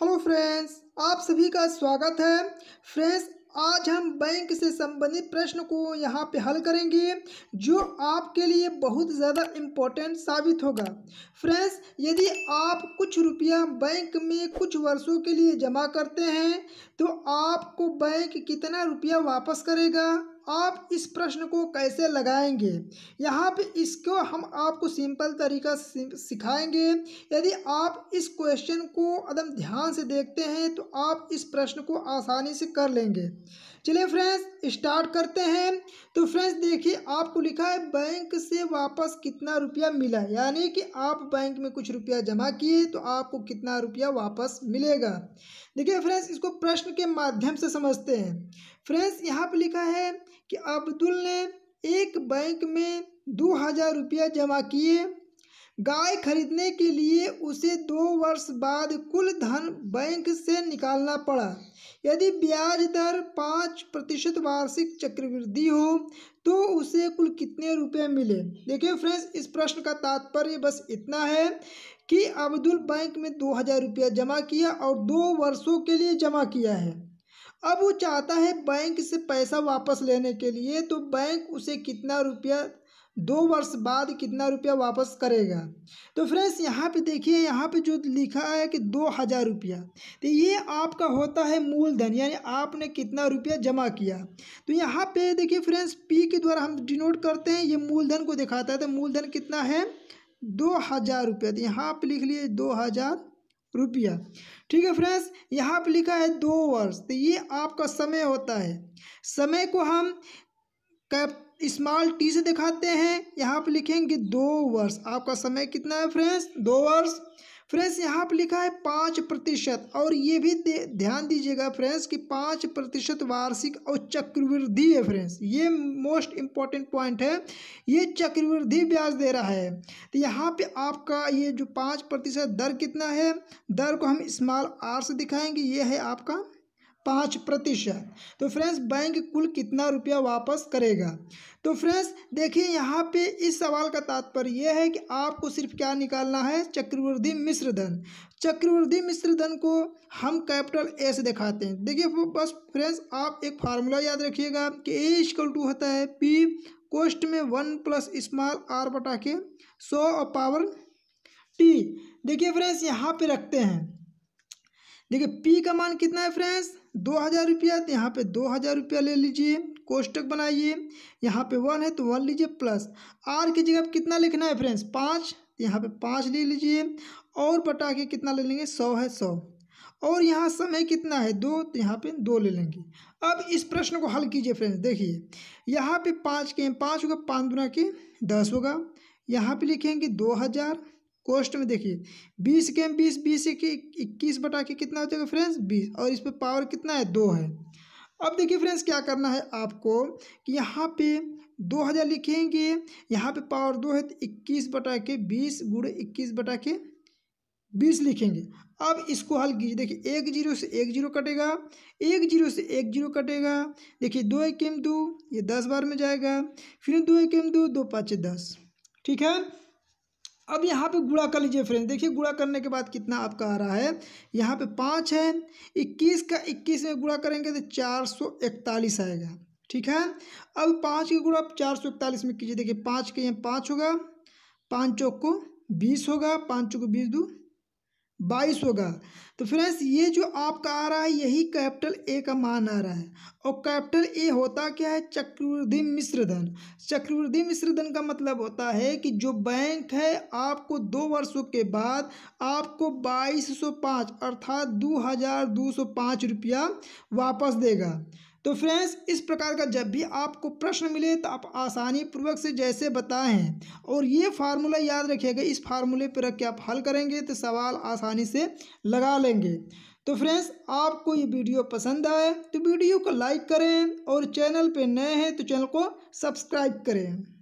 hello friends आप सभी का स्वागत है फ्रेंड्स आज हम बैंक से संबंधित प्रश्न को यहाँ पे हल करेंगे जो आपके लिए बहुत ज़्यादा इम्पोर्टेंट साबित होगा फ्रेंड्स यदि आप कुछ रुपया बैंक में कुछ वर्षों के लिए जमा करते हैं तो आपको बैंक कितना रुपया वापस करेगा आप इस प्रश्न को कैसे लगाएंगे यहाँ पे इसको हम आपको सिंपल तरीका सिखाएंगे यदि आप इस क्वेश्चन को एकदम ध्यान से देखते हैं तो आप इस प्रश्न को आसानी से कर लेंगे चलिए फ्रेंड्स स्टार्ट करते हैं तो फ्रेंड्स देखिए आपको लिखा है बैंक से वापस कितना रुपया मिला यानी कि आप बैंक में कुछ रुपया जमा किए तो आपको कितना रुपया वापस मिलेगा देखिए फ्रेंड्स इसको प्रश्न के माध्यम से समझते हैं फ्रेंड्स यहाँ पर लिखा है कि अब्दुल ने एक बैंक में दो हज़ार रुपया जमा किए गाय खरीदने के लिए उसे दो वर्ष बाद कुल धन बैंक से निकालना पड़ा यदि ब्याज दर पाँच प्रतिशत वार्षिक चक्रवृद्धि हो तो उसे कुल कितने रुपए मिले देखिए फ्रेंड्स इस प्रश्न का तात्पर्य बस इतना है कि अब्दुल बैंक में दो हज़ार रुपया जमा किया और दो वर्षों के लिए जमा किया है अब वो चाहता है बैंक से पैसा वापस लेने के लिए तो बैंक उसे कितना रुपया दो वर्ष बाद कितना रुपया वापस करेगा तो फ्रेंड्स यहाँ पे देखिए यहाँ पे जो लिखा है कि दो हज़ार रुपया तो ये आपका होता है मूलधन यानी आपने कितना रुपया जमा किया तो यहाँ पे देखिए फ्रेंड्स पी के द्वारा हम डिनोट करते हैं ये मूलधन को दिखाता है तो मूलधन कितना है दो हज़ार रुपया तो यहाँ पर लिख लिए दो हज़ार रुपया ठीक है फ्रेंड्स यहाँ पर लिखा है दो वर्ष तो ये आपका समय होता है समय को हम कैप स्मॉल टी से दिखाते हैं यहाँ पर लिखेंगे दो वर्ष आपका समय कितना है फ्रेंड्स दो वर्ष फ्रेंड्स यहाँ पर लिखा है पाँच प्रतिशत और ये भी ध्यान दीजिएगा फ्रेंड्स कि पाँच प्रतिशत वार्षिक और चक्रवृद्धि है फ्रेंड्स ये मोस्ट इम्पॉर्टेंट पॉइंट है ये चक्रवृद्धि ब्याज दे रहा है तो यहाँ पे आपका ये जो पाँच प्रतिशत दर कितना है दर को हम स्मॉल आर से दिखाएंगे ये है आपका पाँच प्रतिशत तो फ्रेंड्स बैंक कुल कितना रुपया वापस करेगा तो फ्रेंड्स देखिए यहाँ पे इस सवाल का तात्पर्य यह है कि आपको सिर्फ क्या निकालना है चक्रवृद्धि मिश्रधन चक्रवृद्धि मिश्रधन को हम कैपिटल ए से दिखाते हैं देखिए बस फ्रेंड्स आप एक फार्मूला याद रखिएगा कि ए इजकल टू होता है पी कोस्ट में वन प्लस स्मॉल आर बटा के सौ और पावर टी देखिए फ्रेंड्स यहाँ पे रखते हैं देखिए पी का मान कितना है फ्रेंड्स दो हज़ार रुपया तो यहाँ पे दो हज़ार रुपया ले लीजिए कोष्टक बनाइए यहाँ पे वन है तो वन लीजिए प्लस आर की जगह कितना लिखना है फ्रेंड्स पाँच तो यहाँ पे पाँच ले लीजिए और बटा के कितना ले लेंगे सौ है सौ और यहाँ समय कितना है दो तो यहाँ पे दो ले लेंगे अब इस प्रश्न को हल कीजिए फ्रेंड्स देखिए यहाँ पे पाँच के पाँच होगा पाँच दुना के दस होगा यहाँ पे लिखेंगे दो हज़ार कोष्ट में देखिए बीस के एम बीस बीस के इक्कीस बटा के कितना हो जाएगा फ्रेंड्स बीस और इस पर पावर कितना है दो है अब देखिए फ्रेंड्स क्या करना है आपको कि यहाँ पे दो हज़ार लिखेंगे यहाँ पे पावर दो है तो इक्कीस बटा के बीस गुड़े इक्कीस बटा के बीस लिखेंगे अब इसको हल कीजिए देखिए एक जीरो से एक जीरो कटेगा एक जीरो से एक जीरो कटेगा देखिए दो एक एम दो ये दस बार में जाएगा फिर दो एक एम दो दो पाँच दस ठीक है अब यहाँ पे गुड़ा कर लीजिए फ्रेंड्स देखिए गुड़ा करने के बाद कितना आपका आ रहा है यहाँ पे पाँच है इक्कीस का इक्कीस में गुड़ा करेंगे तो चार सौ इकतालीस आएगा ठीक है अब पाँच के गुड़ा चार सौ इकतालीस में कीजिए देखिए पाँच के यहाँ पाँच होगा पाँच चौक को बीस होगा पाँच चौक बीस दो बाईस होगा तो फ्रेंड्स ये जो आपका आ रहा है यही कैपिटल ए का मान आ रहा है और कैपिटल ए होता क्या है चक्रवृद्धि मिश्रधन चक्रवृद्धि मिश्रधन का मतलब होता है कि जो बैंक है आपको दो वर्षों के बाद आपको बाईस सौ पाँच अर्थात दो हज़ार दो सौ पाँच रुपया वापस देगा तो फ्रेंड्स इस प्रकार का जब भी आपको प्रश्न मिले तो आप आसानी पूर्वक से जैसे बताएं और ये फार्मूला याद रखिएगा इस फार्मूले पर रख के आप हल करेंगे तो सवाल आसानी से लगा लेंगे तो फ्रेंड्स आपको ये वीडियो पसंद आए तो वीडियो को लाइक करें और चैनल पर नए हैं तो चैनल को सब्सक्राइब करें